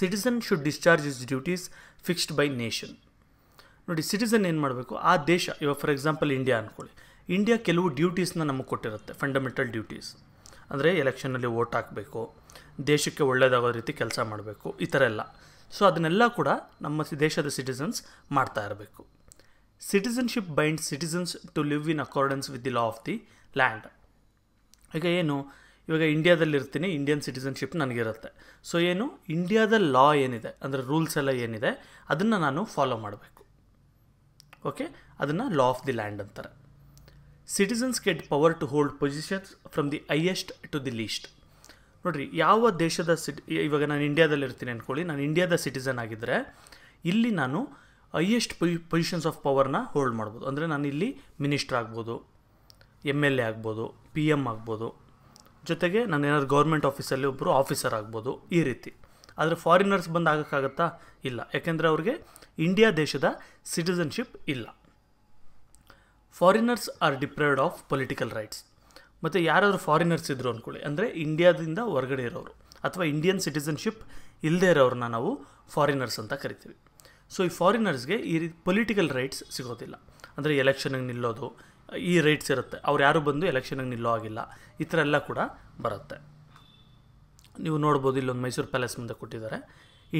citizen should discharge his duties fixed by nation ನೋಡಿ ಸಿಟಿಸನ್ ಏನು ಮಾಡಬೇಕು ಆ ದೇಶ ಇವಾಗ ಫಾರ್ ಎಕ್ಸಾಂಪಲ್ ಇಂಡಿಯಾ ಅಂದ್ಕೊಳ್ಳಿ ಇಂಡಿಯಾ ಕೆಲವು ಡ್ಯೂಟೀಸ್ನ ನಮಗೆ ಕೊಟ್ಟಿರುತ್ತೆ ಫಂಡಮೆಂಟಲ್ ಡ್ಯೂಟೀಸ್ ಅಂದರೆ ಎಲೆಕ್ಷನಲ್ಲಿ ವೋಟ್ ಹಾಕಬೇಕು ದೇಶಕ್ಕೆ ಒಳ್ಳೆಯದಾಗೋ ರೀತಿ ಕೆಲಸ ಮಾಡಬೇಕು ಈ ಥರ ಎಲ್ಲ ಸೊ ಅದನ್ನೆಲ್ಲ ಕೂಡ ನಮ್ಮ ದೇಶದ ಸಿಟಿಸನ್ಸ್ ಮಾಡ್ತಾ ಇರಬೇಕು citizenship bind citizens to live in accordance with the law of the land ಈಗ ಏನು ಇವಾಗ ಇರ್ತೀನಿ ಇಂಡಿಯನ್ ಸಿಟಿಸನ್ಶಿಪ್ ನನಗಿರುತ್ತೆ ಸೊ ಏನು ಇಂಡಿಯಾದ ಲಾ ಏನಿದೆ ಅಂದರೆ ರೂಲ್ಸ್ ಎಲ್ಲ ಏನಿದೆ ಅದನ್ನು ನಾನು ಫಾಲೋ ಮಾಡಬೇಕು ಓಕೆ ಅದನ್ನು ಲಾ ಆಫ್ ದಿ ಲ್ಯಾಂಡ್ ಅಂತಾರೆ citizens get power to hold positions from the highest to the least ನೋಡಿರಿ ಯಾವ ದೇಶದ ಸಿಟಿ ಇವಾಗ ನಾನು ಇರ್ತೀನಿ ಅಂದ್ಕೊಳ್ಳಿ ನಾನು ಇಂಡಿಯಾದ ಸಿಟಿಸನ್ ಆಗಿದ್ದರೆ ಇಲ್ಲಿ ನಾನು ಹೈಯೆಸ್ಟ್ ಪೊಸಿಷನ್ಸ್ ಆಫ್ ಪವರ್ನ ಹೋಲ್ಡ್ ಮಾಡ್ಬೋದು ಅಂದರೆ ನಾನು ಇಲ್ಲಿ ಮಿನಿಸ್ಟರ್ ಆಗ್ಬೋದು ಎಮ್ ಎಲ್ ಎ ಆಗ್ಬೋದು ಪಿ ಎಮ್ ಆಗ್ಬೋದು ಜೊತೆಗೆ ನಾನು ಏನಾದ್ರು ಗೌರ್ಮೆಂಟ್ ಆಫೀಸಲ್ಲಿ ಒಬ್ಬರು ಆಫೀಸರ್ ಆಗ್ಬೋದು ಈ ರೀತಿ ಆದರೆ ಫಾರಿನರ್ಸ್ ಬಂದು ಆಗೋಕ್ಕಾಗತ್ತಾ ಇಲ್ಲ ಯಾಕೆಂದರೆ ಅವ್ರಿಗೆ ಇಂಡಿಯಾ ದೇಶದ ಸಿಟಿಸನ್ಶಿಪ್ ಇಲ್ಲ foreigners are deprived of political rights ಮತ್ತು ಯಾರಾದರೂ ಫಾರಿನರ್ಸ್ ಇದ್ದರು ಅಂದ್ಕೊಳ್ಳಿ ಅಂದರೆ ಇಂಡಿಯಾದಿಂದ ಹೊರಗಡೆ ಇರೋರು ಅಥವಾ ಇಂಡಿಯನ್ ಸಿಟಿಸನ್ಶಿಪ್ ಇಲ್ಲದೇ ಇರೋರನ್ನ ನಾವು ಫಾರಿನರ್ಸ್ ಅಂತ ಕರಿತೀವಿ ಸೊ ಈ ಫಾರಿನರ್ಸ್ಗೆ ಈ ರೀತಿ ಪೊಲಿಟಿಕಲ್ ರೈಟ್ಸ್ ಸಿಗೋದಿಲ್ಲ ಅಂದರೆ ಎಲೆಕ್ಷನಿಗೆ ನಿಲ್ಲೋದು ಈ ರೈಟ್ಸ್ ಇರುತ್ತೆ ಅವ್ರು ಯಾರು ಬಂದು ಎಲೆಕ್ಷನಿಗೆ ನಿಲ್ಲೋ ಆಗಿಲ್ಲ ಈ ಥರ ಎಲ್ಲ ಕೂಡ ಬರುತ್ತೆ ನೀವು ನೋಡ್ಬೋದು ಇಲ್ಲೊಂದು ಮೈಸೂರು ಪ್ಯಾಲೇಸ್ ಮುಂದೆ ಕೊಟ್ಟಿದ್ದಾರೆ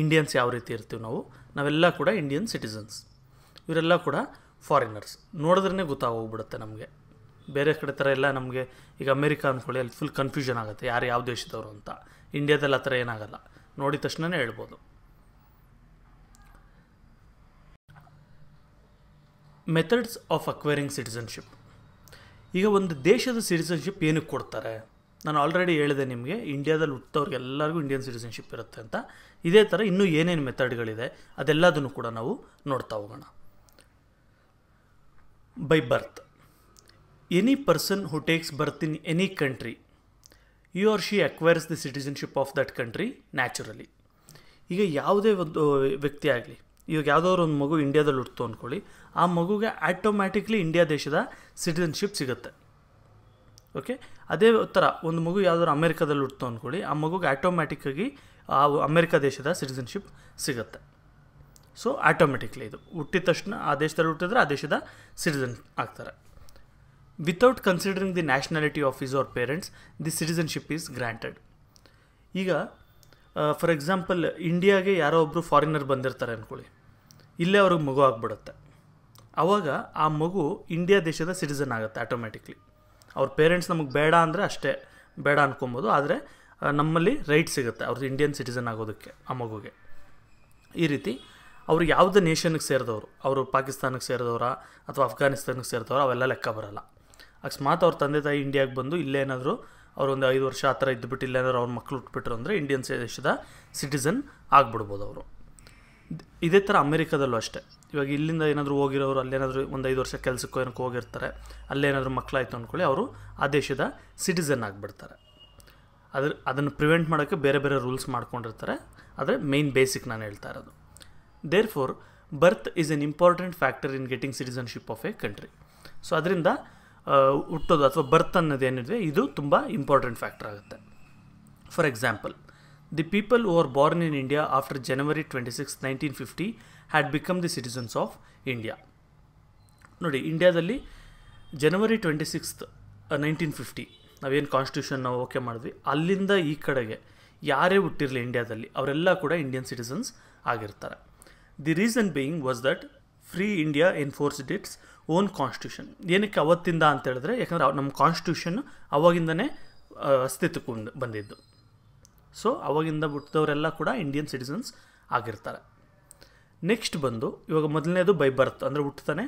ಇಂಡಿಯನ್ಸ್ ಯಾವ ರೀತಿ ಇರ್ತೀವಿ ನಾವು ನಾವೆಲ್ಲ ಕೂಡ ಇಂಡಿಯನ್ ಸಿಟಿಸನ್ಸ್ ಇವರೆಲ್ಲ ಕೂಡ ಫಾರಿನರ್ಸ್ ನೋಡಿದ್ರೇ ಗೊತ್ತಾಗೋಗ್ಬಿಡುತ್ತೆ ನಮಗೆ ಬೇರೆ ಕಡೆ ಥರ ಎಲ್ಲ ನಮಗೆ ಈಗ ಅಮೇರಿಕ ಅಂದ್ಕೊಳ್ಳಿ ಅಲ್ಲಿ ಫುಲ್ ಕನ್ಫ್ಯೂಷನ್ ಆಗುತ್ತೆ ಯಾರು ಯಾವ ದೇಶದವರು ಅಂತ ಇಂಡಿಯಾದಲ್ಲಿ ಆ ಥರ ಏನಾಗಲ್ಲ ನೋಡಿದ ತಕ್ಷಣವೇ ಹೇಳ್ಬೋದು ಮೆಥಡ್ಸ್ ಆಫ್ ಅಕ್ವೈರಿಂಗ್ ಸಿಟಿಸನ್ಶಿಪ್ ಈಗ ಒಂದು ದೇಶದ ಸಿಟಿಸನ್ಶಿಪ್ ಏನಕ್ಕೆ ಕೊಡ್ತಾರೆ ನಾನು ಆಲ್ರೆಡಿ ಹೇಳಿದೆ ನಿಮಗೆ ಇಂಡಿಯಾದಲ್ಲಿ ಎಲ್ಲರಿಗೂ ಇಂಡಿಯನ್ ಸಿಟಿಸನ್ಶಿಪ್ ಇರುತ್ತೆ ಅಂತ ಇದೇ ಥರ ಇನ್ನೂ ಏನೇನು ಮೆಥಡ್ಗಳಿದೆ ಅದೆಲ್ಲದನ್ನು ಕೂಡ ನಾವು ನೋಡ್ತಾ ಹೋಗೋಣ by birth any person who takes birth in any country you or she acquires the citizenship of that country naturally ಈಗ ಯಾವುದೇ ಒಂದು ವ್ಯಕ್ತಿ ಆಗಲಿ ಇವಾಗ ಯಾವುದೋ ಒಂದು ಮಗು ಇಂಡ್ಯಾದಲ್ಲಿ ಹುಡ್ತು ಅಂದ್ಕೊಳ್ಳಿ ಆ ಮಗುಗೆ ಆಟೋಮ್ಯಾಟಿಕ್ಲಿ ಇಂಡಿಯಾ ದೇಶದ ಸಿಟಿಜನ್ಶಿಪ್ ಸಿಗುತ್ತೆ ಓಕೆ ಅದೇ ಥರ ಒಂದು ಮಗು ಯಾವುದಾದ್ರು ಅಮೇರಿಕಾದಲ್ಲಿ ಹುಡ್ತು ಅಂದ್ಕೊಳ್ಳಿ ಆ ಮಗುಗೆ ಆಟೋಮ್ಯಾಟಿಕ್ಕಾಗಿ ಆ ಅಮೇರಿಕಾ ದೇಶದ ಸಿಟಿಜನ್ಶಿಪ್ ಸಿಗುತ್ತೆ ಸೊ ಆಟೋಮೆಟಿಕ್ಲಿ ಇದು ಹುಟ್ಟಿದ ತಕ್ಷಣ ಆ ದೇಶದಲ್ಲಿ ಹುಟ್ಟಿದ್ರೆ ಆ ದೇಶದ ಸಿಟಿಜನ್ ಆಗ್ತಾರೆ without considering the nationality of his her parents the citizenship is granted ಈಗ ಫಾರ್ ಎಕ್ಸಾಂಪಲ್ ಇಂಡಿಯಾಗೆ ಯಾರೋ ಒಬ್ಬರು ಫಾರಿನರ್ ಬಂದಿರ್ತಾರೆ ಅಂದ್ಕೊಳ್ಳಿ ಇಲ್ಲೇ ಅವ್ರಿಗೆ ಮಗು ಆಗ್ಬಿಡುತ್ತೆ ಆವಾಗ ಆ ಮಗು ಇಂಡಿಯಾ ದೇಶದ ಸಿಟಿಸನ್ ಆಗುತ್ತೆ ಆಟೋಮೆಟಿಕ್ಲಿ ಅವ್ರ ಪೇರೆಂಟ್ಸ್ ನಮಗೆ ಬೇಡ ಅಂದರೆ ಅಷ್ಟೇ ಬೇಡ ಅನ್ಕೊಬೋದು ಆದರೆ ನಮ್ಮಲ್ಲಿ ರೈಟ್ ಸಿಗುತ್ತೆ ಅವ್ರದ್ದು ಇಂಡಿಯನ್ ಸಿಟಿಸನ್ ಆಗೋದಕ್ಕೆ ಆ ಮಗುಗೆ ಈ ರೀತಿ ಅವರು ಯಾವುದೇ ನೇಷನ್ಗೆ ಸೇರಿದವರು ಅವರು ಪಾಕಿಸ್ತಾನಕ್ಕೆ ಸೇರಿದವರ ಅಥವಾ ಅಫ್ಘಾನಿಸ್ತಾನಕ್ಕೆ ಸೇರಿದವರ ಅವೆಲ್ಲ ಲೆಕ್ಕ ಬರೋಲ್ಲ ಅಕಸ್ಮಾತ್ ಅವ್ರ ತಂದೆ ತಾಯಿ ಇಂಡಿಯಾಗೆ ಬಂದು ಇಲ್ಲೇನಾದರೂ ಅವರೊಂದು ಐದು ವರ್ಷ ಆ ಥರ ಇದ್ದುಬಿಟ್ಟು ಇಲ್ಲೇನಾದ್ರು ಅವ್ರ ಮಕ್ಕಳು ಹುಟ್ಬಿಟ್ರು ಅಂದರೆ ಇಂಡಿಯನ್ ದೇಶದ ಸಿಟಿಸನ್ ಆಗಿಬಿಡ್ಬೋದು ಅವರು ಇದೇ ಥರ ಅಮೆರಿಕದಲ್ಲೂ ಅಷ್ಟೇ ಇವಾಗ ಇಲ್ಲಿಂದ ಏನಾದರೂ ಹೋಗಿರೋರು ಅಲ್ಲೇನಾದರೂ ಒಂದು ಐದು ವರ್ಷ ಕೆಲಸಕ್ಕೋ ಏನಕ್ಕೆ ಹೋಗಿರ್ತಾರೆ ಅಲ್ಲೇನಾದರೂ ಮಕ್ಕಳಾಯ್ತು ಅಂದ್ಕೊಳ್ಳಿ ಅವರು ಆ ದೇಶದ ಸಿಟಿಸನ್ ಆಗಿಬಿಡ್ತಾರೆ ಅದ್ರ ಅದನ್ನು ಪ್ರಿವೆಂಟ್ ಮಾಡೋಕ್ಕೆ ಬೇರೆ ಬೇರೆ ರೂಲ್ಸ್ ಮಾಡ್ಕೊಂಡಿರ್ತಾರೆ ಆದರೆ ಮೇನ್ ಬೇಸಿಕ್ ನಾನು ಹೇಳ್ತಾ ಇರೋದು therefore birth is an important factor in getting citizenship of a country so ಅದರಿಂದ ಹುಟ್ಟೋದು ಅಥವಾ ಬರ್ತ್ ಅನ್ನೋದು ಏನಿದೆ ಇದು ತುಂಬ ಇಂಪಾರ್ಟೆಂಟ್ ಫ್ಯಾಕ್ಟರ್ ಆಗುತ್ತೆ for example The people who were born in India after January 26, 1950 had become the citizens of India. ನೋಡಿ ಇಂಡ್ಯಾದಲ್ಲಿ January twenty sixth nineteen fifty ನಾವೇನು ಕಾನ್ಸ್ಟಿಟ್ಯೂಷನ್ ನಾವು ಓಕೆ ಮಾಡಿದ್ವಿ ಅಲ್ಲಿಂದ ಈ ಕಡೆಗೆ ಯಾರೇ ಹುಟ್ಟಿರಲಿ ಇಂಡಿಯಾದಲ್ಲಿ ಅವರೆಲ್ಲ ಕೂಡ ಇಂಡಿಯನ್ ಸಿಟಿಸನ್ಸ್ ಆಗಿರ್ತಾರೆ the reason being was that free India enforced its own constitution ಏನಕ್ಕೆ ಅವತ್ತಿಂದ ಅಂತ ಹೇಳಿದ್ರೆ ಯಾಕಂದರೆ ನಮ್ಮ ಕಾನ್ಸ್ಟಿಟ್ಯೂಷನ್ ಅವಾಗಿಂದನೇ uh, ಅಸ್ತಿತ್ವಕ್ಕೆ ಬಂದಿದ್ದು ಸೊ ಅವಾಗಿಂದ ಹುಟ್ಟಿದವರೆಲ್ಲ ಕೂಡ ಇಂಡಿಯನ್ ಸಿಟಿಸನ್ಸ್ ಆಗಿರ್ತಾರೆ ನೆಕ್ಸ್ಟ್ ಬಂದು ಇವಾಗ ಮೊದಲನೇದು ಬೈ ಬರ್ತ್ ಅಂದರೆ ಹುಟ್ಟತಾನೆ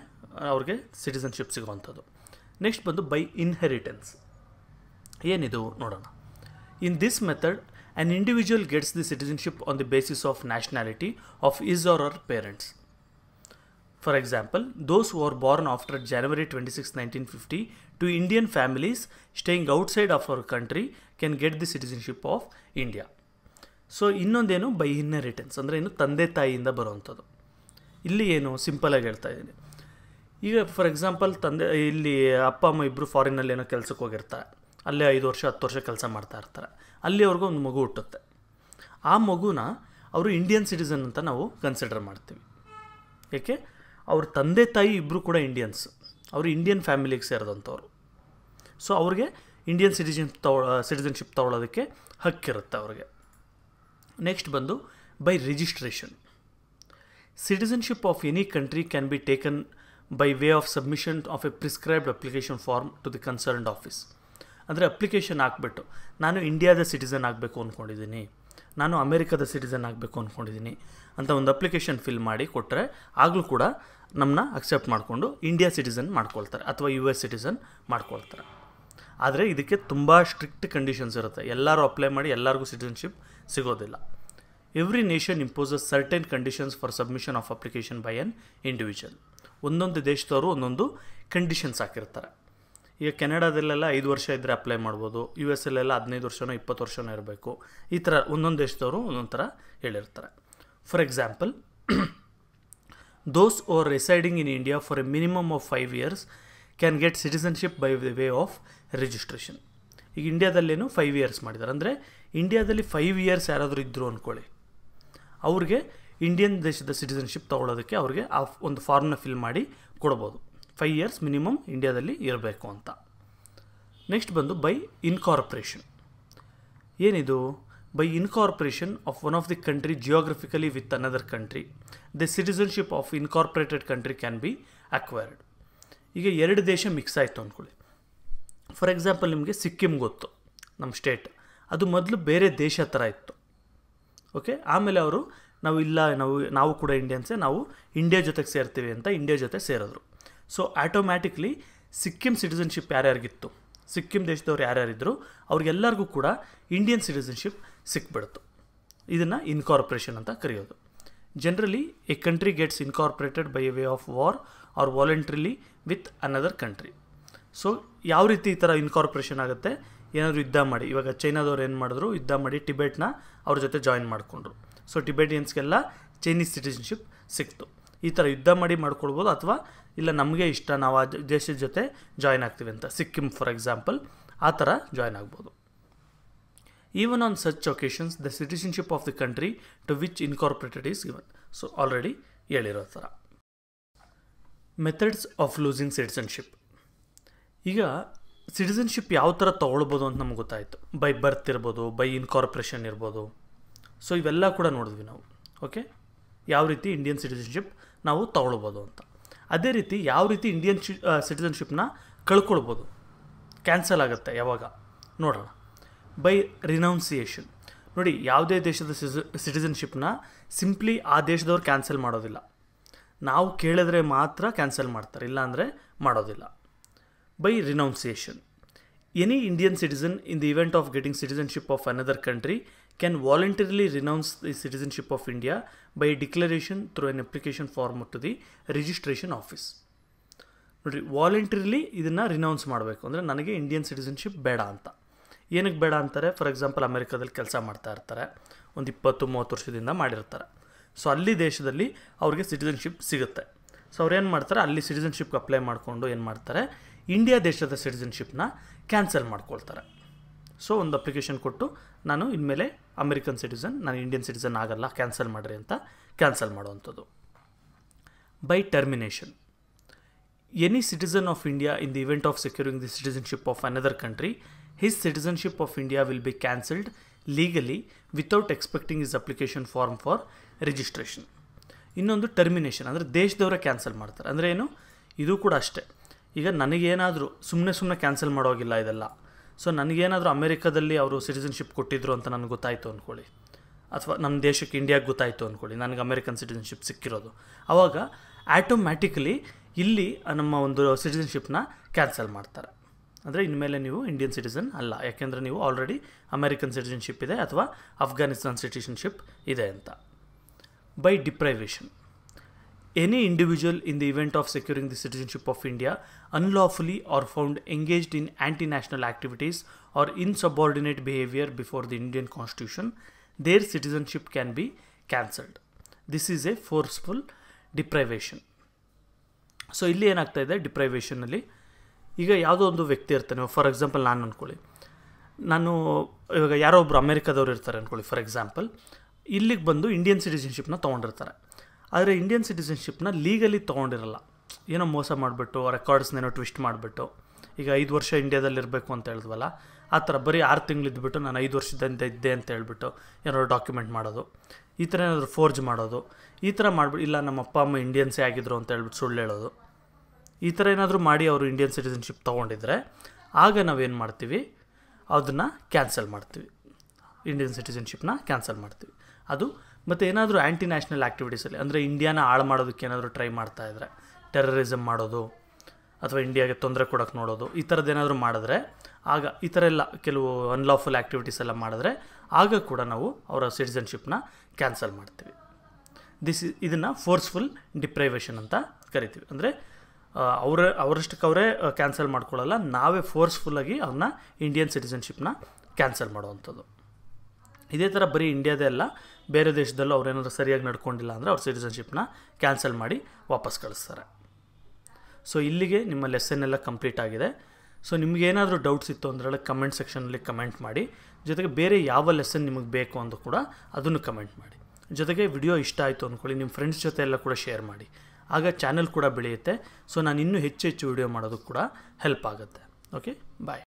ಅವ್ರಿಗೆ ಸಿಟಿಸನ್ಶಿಪ್ ಸಿಗುವಂಥದ್ದು ನೆಕ್ಸ್ಟ್ ಬಂದು ಬೈ ಇನ್ಹೆರಿಟೆನ್ಸ್ ಏನಿದು ನೋಡೋಣ in this method an individual gets the citizenship on the basis of nationality of his or her parents For example, those who are born after January 26, 1950 to Indian families staying outside of our country can get the citizenship of India. So ಇನ್ನೊಂದೇನು by inheritance ಅಂದರೆ ಏನು ತಂದೆ ತಾಯಿಯಿಂದ ಬರುವಂಥದ್ದು ಇಲ್ಲಿ ಏನು ಸಿಂಪಲಾಗಿ ಹೇಳ್ತಾ ಇದ್ದೀನಿ ಈಗ ಫಾರ್ ಎಕ್ಸಾಂಪಲ್ ತಂದೆ ಇಲ್ಲಿ ಅಪ್ಪ ಅಮ್ಮ ಇಬ್ಬರು ಫಾರಿನಲ್ಲಿ ಏನೋ ಕೆಲಸಕ್ಕೆ ಹೋಗಿರ್ತಾರೆ ಅಲ್ಲೇ ಐದು ವರ್ಷ ಹತ್ತು ವರ್ಷ ಕೆಲಸ ಮಾಡ್ತಾ ಇರ್ತಾರೆ ಅಲ್ಲಿ ಅವ್ರಿಗೂ ಒಂದು ಮಗು ಹುಟ್ಟುತ್ತೆ ಆ ಮಗುನ ಅವರು ಇಂಡಿಯನ್ ಸಿಟಿಸನ್ ಅಂತ ನಾವು ಕನ್ಸಿಡರ್ ಮಾಡ್ತೀವಿ ಏಕೆ ಅವ್ರ ತಂದೆ ತಾಯಿ ಇಬ್ಬರು ಕೂಡ ಇಂಡಿಯನ್ಸ್ ಅವರು ಇಂಡಿಯನ್ ಫ್ಯಾಮಿಲಿಗೆ ಸೇರಿದಂಥವ್ರು ಸೊ ಅವ್ರಿಗೆ ಇಂಡಿಯನ್ ಸಿಟಿಜನ್ ತಗೊಳ ಸಿಟಿಜನ್ಶಿಪ್ ತಗೊಳ್ಳೋದಕ್ಕೆ ಹಕ್ಕಿರುತ್ತೆ ಅವ್ರಿಗೆ ನೆಕ್ಸ್ಟ್ ಬಂದು by registration citizenship of any country can be taken by way of submission of a prescribed application form to the concerned office ಅಂದರೆ ಅಪ್ಲಿಕೇಶನ್ ಹಾಕ್ಬಿಟ್ಟು ನಾನು ಇಂಡಿಯಾದ ಸಿಟಿಸನ್ ಆಗಬೇಕು ಅಂದ್ಕೊಂಡಿದ್ದೀನಿ ನಾನು ಅಮೇರಿಕಾದ ಸಿಟಿಸನ್ ಆಗಬೇಕು ಅಂದ್ಕೊಂಡಿದ್ದೀನಿ ಅಂತ ಒಂದು ಅಪ್ಲಿಕೇಶನ್ ಫಿಲ್ ಮಾಡಿ ಕೊಟ್ಟರೆ ಆಗಲೂ ಕೂಡ ನಮ್ಮನ್ನ ಅಕ್ಸೆಪ್ಟ್ ಮಾಡಿಕೊಂಡು ಇಂಡಿಯಾ ಸಿಟಿಸನ್ ಮಾಡ್ಕೊಳ್ತಾರೆ ಅಥವಾ ಯು ಎಸ್ ಸಿಟಿಸನ್ ಮಾಡ್ಕೊಳ್ತಾರೆ ಆದರೆ ಇದಕ್ಕೆ ತುಂಬ ಸ್ಟ್ರಿಕ್ಟ್ ಕಂಡೀಷನ್ಸ್ ಇರುತ್ತೆ ಎಲ್ಲರೂ ಅಪ್ಲೈ ಮಾಡಿ ಎಲ್ಲರಿಗೂ ಸಿಟಿಸನ್ಶಿಪ್ ಸಿಗೋದಿಲ್ಲ every nation imposes certain conditions for submission of application by an individual ಒಂದೊಂದು ದೇಶದವರು ಒಂದೊಂದು ಕಂಡೀಷನ್ಸ್ ಹಾಕಿರ್ತಾರೆ ಈಗ ಕೆನಡಾದಲ್ಲೆಲ್ಲ ಐದು ವರ್ಷ ಇದ್ದರೆ ಅಪ್ಲೈ ಮಾಡ್ಬೋದು ಯು ಎಸ್ ಎಲ್ಲೆಲ್ಲ ಹದಿನೈದು ವರ್ಷನೋ ಇಪ್ಪತ್ತು ವರ್ಷನೋ ಇರಬೇಕು ಈ ಥರ ಒಂದೊಂದು ದೇಶದವರು ಒಂದೊಂದು ಥರ ಹೇಳಿರ್ತಾರೆ for example those who are in India for for minimum of of 5 years can get citizenship by the way of registration ಈಗ ಇಂಡಿಯಾದಲ್ಲೇನು ಫೈವ್ ಇಯರ್ಸ್ ಮಾಡಿದ್ದಾರೆ ಅಂದರೆ ಇಂಡಿಯಾದಲ್ಲಿ ಫೈವ್ ಇಯರ್ಸ್ ಯಾರಾದರೂ ಇದ್ದರು ಅಂದ್ಕೊಳ್ಳಿ ಅವ್ರಿಗೆ ಇಂಡಿಯನ್ ದೇಶದ ಸಿಟಿಸನ್ಶಿಪ್ ತೊಗೊಳೋದಕ್ಕೆ ಅವ್ರಿಗೆ ಆ ಒಂದು ಫಾರ್ಮ್ನ ಫಿಲ್ ಮಾಡಿ ಕೊಡ್ಬೋದು ಫೈವ್ ಇಯರ್ಸ್ ಮಿನಿಮಮ್ ಇಂಡಿಯಾದಲ್ಲಿ ಇರಬೇಕು ಅಂತ ನೆಕ್ಸ್ಟ್ ಬಂದು ಬೈ ಇನ್ಕಾರ್ಪೊರೇಷನ್ ಏನಿದು by incorporation of one of the country geographically with another country the citizenship of incorporated country can be acquired ಈಗ ಎರಡು ದೇಶ ಮಿಕ್ಸ್ ಆಯಿತು ಅಂದ್ಕೊಳ್ಳಿ ಫಾರ್ ಎಕ್ಸಾಂಪಲ್ ನಿಮಗೆ ಸಿಕ್ಕಿಮ್ ಗೊತ್ತು ನಮ್ಮ ಸ್ಟೇಟ್ ಅದು ಮೊದಲು ಬೇರೆ ದೇಶ ಥರ ಇತ್ತು ಓಕೆ ಆಮೇಲೆ ಅವರು ನಾವು ಇಲ್ಲ ನಾವು ನಾವು ಕೂಡ ಇಂಡಿಯನ್ಸೇ ನಾವು ಇಂಡಿಯಾ ಜೊತೆಗೆ ಸೇರ್ತೀವಿ ಅಂತ ಇಂಡಿಯಾ ಜೊತೆ ಸೇರಿದ್ರು ಸೊ ಆಟೋಮ್ಯಾಟಿಕ್ಲಿ ಸಿಕ್ಕಿಂ ಸಿಟಿಸನ್ಶಿಪ್ ಯಾರ್ಯಾರಿಗಿತ್ತು ಸಿಕ್ಕಿಂ ದೇಶದವ್ರು ಯಾರ್ಯಾರಿದ್ದರು ಅವ್ರಿಗೆಲ್ಲರಿಗೂ ಕೂಡ ಇಂಡಿಯನ್ ಸಿಟಿಸನ್ಶಿಪ್ ಸಿಕ್ಬಿಡ್ತು ಇದನ್ನು ಇನ್ಕಾರ್ಪೊರೇಷನ್ ಅಂತ ಕರೆಯೋದು generally a country gets incorporated by a way of war or voluntarily with another country so ಯಾವ ರೀತಿ ಈ ಥರ ಇನ್ಕಾರ್ಪೊರೇಷನ್ ಆಗುತ್ತೆ ಏನಾದರೂ ಯುದ್ಧ ಮಾಡಿ ಇವಾಗ ಚೈನಾದವ್ರು ಏನು ಮಾಡಿದ್ರು ಯುದ್ಧ ಮಾಡಿ ಟಿಬೆಟ್ನ ಅವ್ರ ಜೊತೆ ಜಾಯಿನ್ ಮಾಡಿಕೊಂಡ್ರು ಸೊ ಟಿಬೆಟಿಯನ್ಸ್ಗೆಲ್ಲ ಚೈನೀಸ್ ಸಿಟಿಸನ್ಶಿಪ್ ಸಿಕ್ತು ಈ ಥರ ಯುದ್ಧ ಮಾಡಿ ಮಾಡ್ಕೊಳ್ಬೋದು ಅಥವಾ ಇಲ್ಲ ನಮಗೆ ಇಷ್ಟ ನಾವು ಆ ದೇಶದ ಜೊತೆ ಜಾಯ್ನ್ ಆಗ್ತೀವಿ ಅಂತ ಸಿಕ್ಕಿಮ್ ಫಾರ್ ಎಕ್ಸಾಂಪಲ್ ಆ ಥರ ಜಾಯ್ನ್ ಆಗ್ಬೋದು Even on such occasions, the citizenship of the country to which incorporated is given. So already ಹೇಳಿರೋ ಥರ ಮೆಥಡ್ಸ್ ಆಫ್ ಲೂಸಿಂಗ್ ಸಿಟಿಸನ್ಶಿಪ್ ಈಗ ಸಿಟಿಸನ್ಶಿಪ್ ಯಾವ ಥರ ತೊಗೊಳ್ಬೋದು ಅಂತ ನಮ್ಗೆ ಗೊತ್ತಾಯಿತು ಬೈ ಬರ್ತ್ ಇರ್ಬೋದು ಬೈ ಇನ್ಕಾರ್ಪೊರೇಷನ್ ಇರ್ಬೋದು ಸೊ ಇವೆಲ್ಲ ಕೂಡ ನೋಡಿದ್ವಿ ನಾವು ಓಕೆ ಯಾವ ರೀತಿ ಇಂಡಿಯನ್ ಸಿಟಿಸನ್ಶಿಪ್ ನಾವು ತೊಗೊಳ್ಬೋದು ಅಂತ ಅದೇ ರೀತಿ ಯಾವ ರೀತಿ ಇಂಡಿಯನ್ ಶಿ ಸಿಟಿಸನ್ಶಿಪ್ನ ಕಳ್ಕೊಳ್ಬೋದು ಕ್ಯಾನ್ಸಲ್ ಆಗುತ್ತೆ ಯಾವಾಗ ನೋಡೋಣ ಬೈ ರಿನೌನ್ಸಿಯೇಷನ್ ನೋಡಿ ಯಾವುದೇ ದೇಶದ ಸಿಜ ಸಿಟಿಸನ್ಶಿಪ್ನ ಸಿಂಪ್ಲಿ ಆ ದೇಶದವ್ರು ಕ್ಯಾನ್ಸಲ್ ಮಾಡೋದಿಲ್ಲ ನಾವು ಕೇಳಿದ್ರೆ ಮಾತ್ರ ಕ್ಯಾನ್ಸಲ್ ಮಾಡ್ತಾರೆ ಇಲ್ಲಾಂದರೆ ಮಾಡೋದಿಲ್ಲ by renunciation any Indian citizen in the event of getting citizenship of another country can voluntarily renounce the citizenship of India by declaration through an application form to the registration office ನೋಡಿರಿ voluntarily ಇದನ್ನು renounce ಮಾಡಬೇಕು ಅಂದರೆ ನನಗೆ Indian citizenship ಬೇಡ ಅಂತ ಏನಕ್ಕೆ ಬೇಡ ಅಂತಾರೆ ಫಾರ್ ಎಕ್ಸಾಂಪಲ್ ಅಮೆರಿಕದಲ್ಲಿ ಕೆಲಸ ಮಾಡ್ತಾ ಇರ್ತಾರೆ ಒಂದು ಇಪ್ಪತ್ತು ಮೂವತ್ತು ವರ್ಷದಿಂದ ಮಾಡಿರ್ತಾರೆ ಸೊ ಅಲ್ಲಿ ದೇಶದಲ್ಲಿ ಅವ್ರಿಗೆ ಸಿಟಿಸನ್ಶಿಪ್ ಸಿಗುತ್ತೆ ಸೊ ಅವ್ರು ಏನು ಮಾಡ್ತಾರೆ ಅಲ್ಲಿ ಸಿಟಿಸನ್ಶಿಪ್ಗೆ ಅಪ್ಲೈ ಮಾಡಿಕೊಂಡು ಏನು ಮಾಡ್ತಾರೆ ಇಂಡಿಯಾ ದೇಶದ ಸಿಟಿಸನ್ಶಿಪ್ನ ಕ್ಯಾನ್ಸಲ್ ಮಾಡ್ಕೊಳ್ತಾರೆ ಸೊ ಒಂದು ಅಪ್ಲಿಕೇಶನ್ ಕೊಟ್ಟು ನಾನು ಇನ್ಮೇಲೆ ಅಮೆರಿಕನ್ ಸಿಟಿಸನ್ ನಾನು ಇಂಡಿಯನ್ ಸಿಟಿಸನ್ ಆಗಲ್ಲ ಕ್ಯಾನ್ಸಲ್ ಮಾಡಿರಿ ಅಂತ ಕ್ಯಾನ್ಸಲ್ ಮಾಡುವಂಥದ್ದು by termination any citizen of India in the event of securing the citizenship of another country his citizenship of India will be cancelled legally without expecting his application form for registration ಇನ್ನೊಂದು termination ಅಂದರೆ ದೇಶದವರ cancel ಮಾಡ್ತಾರೆ ಅಂದರೆ ಏನು ಇದು ಕೂಡ ಅಷ್ಟೇ ಈಗ ನನಗೇನಾದರೂ ಸುಮ್ಮನೆ ಸುಮ್ಮನೆ ಕ್ಯಾನ್ಸಲ್ ಮಾಡೋಗಿಲ್ಲ ಇದೆಲ್ಲ ಸೊ ನನಗೇನಾದರೂ ಅಮೇರಿಕಾದಲ್ಲಿ ಅವರು ಸಿಟಿಸನ್ಶಿಪ್ ಕೊಟ್ಟಿದ್ರು ಅಂತ ನನಗೆ ಗೊತ್ತಾಯಿತು ಅಂದ್ಕೊಳ್ಳಿ ಅಥವಾ ನಮ್ಮ ದೇಶಕ್ಕೆ ಇಂಡಿಯಾಗೆ ಗೊತ್ತಾಯಿತು ಅಂದ್ಕೊಳ್ಳಿ ನನಗೆ ಅಮೇರಿಕನ್ ಸಿಟಿಸನ್ಶಿಪ್ ಸಿಕ್ಕಿರೋದು ಆವಾಗ ಆಟೋಮ್ಯಾಟಿಕಲಿ ಇಲ್ಲಿ ನಮ್ಮ ಒಂದು ಸಿಟಿಸನ್ಶಿಪ್ನ ಕ್ಯಾನ್ಸಲ್ ಮಾಡ್ತಾರೆ ಅಂದರೆ ಇನ್ಮೇಲೆ ನೀವು ಇಂಡಿಯನ್ ಸಿಟಿಸನ್ ಅಲ್ಲ ಯಾಕೆಂದರೆ ನೀವು ಆಲ್ರೆಡಿ ಅಮೇರಿಕನ್ ಸಿಟಿಸನ್ಶಿಪ್ ಇದೆ ಅಥವಾ ಅಫ್ಘಾನಿಸ್ತಾನ್ ಸಿಟಿಸನ್ಶಿಪ್ ಇದೆ ಅಂತ by deprivation any individual in the event of securing the citizenship of India unlawfully or found engaged in anti national activities or insubordinate behaviour before the Indian constitution their citizenship can be cancelled this is a forceful deprivation so ಇಲ್ಲಿ ಏನಾಗ್ತಾ ಇದೆ ಡಿಪ್ರೈವೇಷನ್ನಲ್ಲಿ ಈಗ ಯಾವುದೋ ಒಂದು ವ್ಯಕ್ತಿ ಇರ್ತಾನೆ for example ನಾನು ಅಂದ್ಕೊಳ್ಳಿ ನಾನು ಇವಾಗ ಯಾರೋ ಒಬ್ರು ಅಮೇರಿಕಾದವ್ರು ಇರ್ತಾರೆ ಅಂದ್ಕೊಳ್ಳಿ ಫಾರ್ ಎಕ್ಸಾಂಪಲ್ ಇಲ್ಲಿಗೆ ಬಂದು ಇಂಡಿಯನ್ ಸಿಟಿಸನ್ಶಿಪ್ನ ತೊಗೊಂಡಿರ್ತಾರೆ ಆದರೆ ಇಂಡಿಯನ್ ಸಿಟಿಸನ್ಶಿಪ್ನ ಲೀಗಲಿ ತೊಗೊಂಡಿರಲ್ಲ ಏನೋ ಮೋಸ ಮಾಡಿಬಿಟ್ಟು ರೆಕಾರ್ಡ್ಸ್ನೇನೋ ಟ್ವಿಸ್ಟ್ ಮಾಡಿಬಿಟ್ಟು ಈಗ ಐದು ವರ್ಷ ಇರಬೇಕು ಅಂತ ಹೇಳಿದ್ವಲ್ಲ ಆ ಥರ ಬರೀ ಆರು ತಿಂಗ್ಳಿದ್ಬಿಟ್ಟು ನಾನು ಐದು ವರ್ಷದಿಂದ ಇದ್ದೆ ಅಂತ ಹೇಳ್ಬಿಟ್ಟು ಏನಾದ್ರು ಡಾಕ್ಯುಮೆಂಟ್ ಮಾಡೋದು ಈ ಥರ ಏನಾದರೂ ಫೋರ್ಜ್ ಮಾಡೋದು ಈ ಥರ ಮಾಡಿಬಿಟ್ಟು ಇಲ್ಲ ನಮ್ಮ ಅಪ್ಪ ಅಮ್ಮ ಇಂಡಿಯನ್ಸೇ ಆಗಿದ್ರು ಅಂತ ಹೇಳ್ಬಿಟ್ಟು ಸುಳ್ಳು ಹೇಳೋದು ಈ ಥರ ಏನಾದರೂ ಮಾಡಿ ಅವರು ಇಂಡಿಯನ್ ಸಿಟಿಸನ್ಶಿಪ್ ತೊಗೊಂಡಿದ್ರೆ ಆಗ ನಾವೇನು ಮಾಡ್ತೀವಿ ಅದನ್ನು ಕ್ಯಾನ್ಸಲ್ ಮಾಡ್ತೀವಿ ಇಂಡಿಯನ್ ಸಿಟಿಸನ್ಶಿಪ್ನ ಕ್ಯಾನ್ಸಲ್ ಮಾಡ್ತೀವಿ ಅದು ಮತ್ತು ಏನಾದರೂ ಆ್ಯಂಟಿ ನ್ಯಾಷನಲ್ ಆ್ಯಕ್ಟಿವಿಟೀಸಲ್ಲಿ ಅಂದರೆ ಇಂಡಿಯಾನ ಹಾಳು ಮಾಡೋದಕ್ಕೆ ಏನಾದರೂ ಟ್ರೈ ಮಾಡ್ತಾ ಇದ್ದರೆ ಟೆರರಿಸಮ್ ಮಾಡೋದು ಅಥವಾ ಇಂಡಿಯಾಗೆ ತೊಂದರೆ ಕೊಡೋಕ್ಕೆ ನೋಡೋದು ಈ ಥರದ್ದು ಏನಾದರೂ ಮಾಡಿದ್ರೆ ಆಗ ಈ ಥರ ಎಲ್ಲ ಕೆಲವು ಅನ್ಲಾಫುಲ್ ಆ್ಯಕ್ಟಿವಿಟೀಸ್ ಎಲ್ಲ ಮಾಡಿದ್ರೆ ಆಗ ಕೂಡ ನಾವು ಅವರ ಸಿಟಿಸನ್ಶಿಪ್ನ ಕ್ಯಾನ್ಸಲ್ ಮಾಡ್ತೀವಿ ದಿಸ್ ಇದನ್ನು ಫೋರ್ಸ್ಫುಲ್ ಡಿಪ್ರೈವೇಷನ್ ಅಂತ ಕರಿತೀವಿ ಅಂದರೆ ಅವರ ಅವರಷ್ಟಕ್ಕೆ ಅವರೇ ಕ್ಯಾನ್ಸಲ್ ಮಾಡ್ಕೊಳ್ಳಲ್ಲ ನಾವೇ ಫೋರ್ಸ್ಫುಲ್ಲಾಗಿ ಅವ್ರನ್ನ ಇಂಡಿಯನ್ ಸಿಟಿಸನ್ಶಿಪ್ನ ಕ್ಯಾನ್ಸಲ್ ಮಾಡುವಂಥದ್ದು ಇದೇ ಥರ ಬರೀ ಇಂಡಿಯಾದೇ ಅಲ್ಲ ಬೇರೆ ದೇಶದಲ್ಲೂ ಅವ್ರೇನಾದ್ರೂ ಸರಿಯಾಗಿ ನಡ್ಕೊಂಡಿಲ್ಲ ಅಂದರೆ ಅವ್ರ ಸಿಟಿಸನ್ಶಿಪ್ನ ಕ್ಯಾನ್ಸಲ್ ಮಾಡಿ ವಾಪಸ್ ಕಳಿಸ್ತಾರೆ ಸೊ ಇಲ್ಲಿಗೆ ನಿಮ್ಮ ಲೆಸನ್ ಎಲ್ಲ ಕಂಪ್ಲೀಟ್ ಆಗಿದೆ ಸೊ ನಿಮಗೇನಾದರೂ ಡೌಟ್ಸ್ ಇತ್ತು ಅಂದರೆ ಕಮೆಂಟ್ ಸೆಕ್ಷನಲ್ಲಿ ಕಮೆಂಟ್ ಮಾಡಿ ಜೊತೆಗೆ ಬೇರೆ ಯಾವ ಲೆಸನ್ ನಿಮಗೆ ಬೇಕು ಅಂತ ಕೂಡ ಅದನ್ನು ಕಮೆಂಟ್ ಮಾಡಿ ಜೊತೆಗೆ ವಿಡಿಯೋ ಇಷ್ಟ ಆಯಿತು ಅಂದ್ಕೊಳ್ಳಿ ನಿಮ್ಮ ಫ್ರೆಂಡ್ಸ್ ಜೊತೆ ಎಲ್ಲ ಕೂಡ ಶೇರ್ ಮಾಡಿ ಆಗ ಚಾನೆಲ್ ಕೂಡ ಬೆಳೆಯುತ್ತೆ ಸೊ ನಾನು ಇನ್ನೂ ಹೆಚ್ಚು ಹೆಚ್ಚು ವೀಡಿಯೋ ಮಾಡೋದಕ್ಕೆ ಕೂಡ ಹೆಲ್ಪ್ ಆಗುತ್ತೆ ಓಕೆ ಬಾಯ್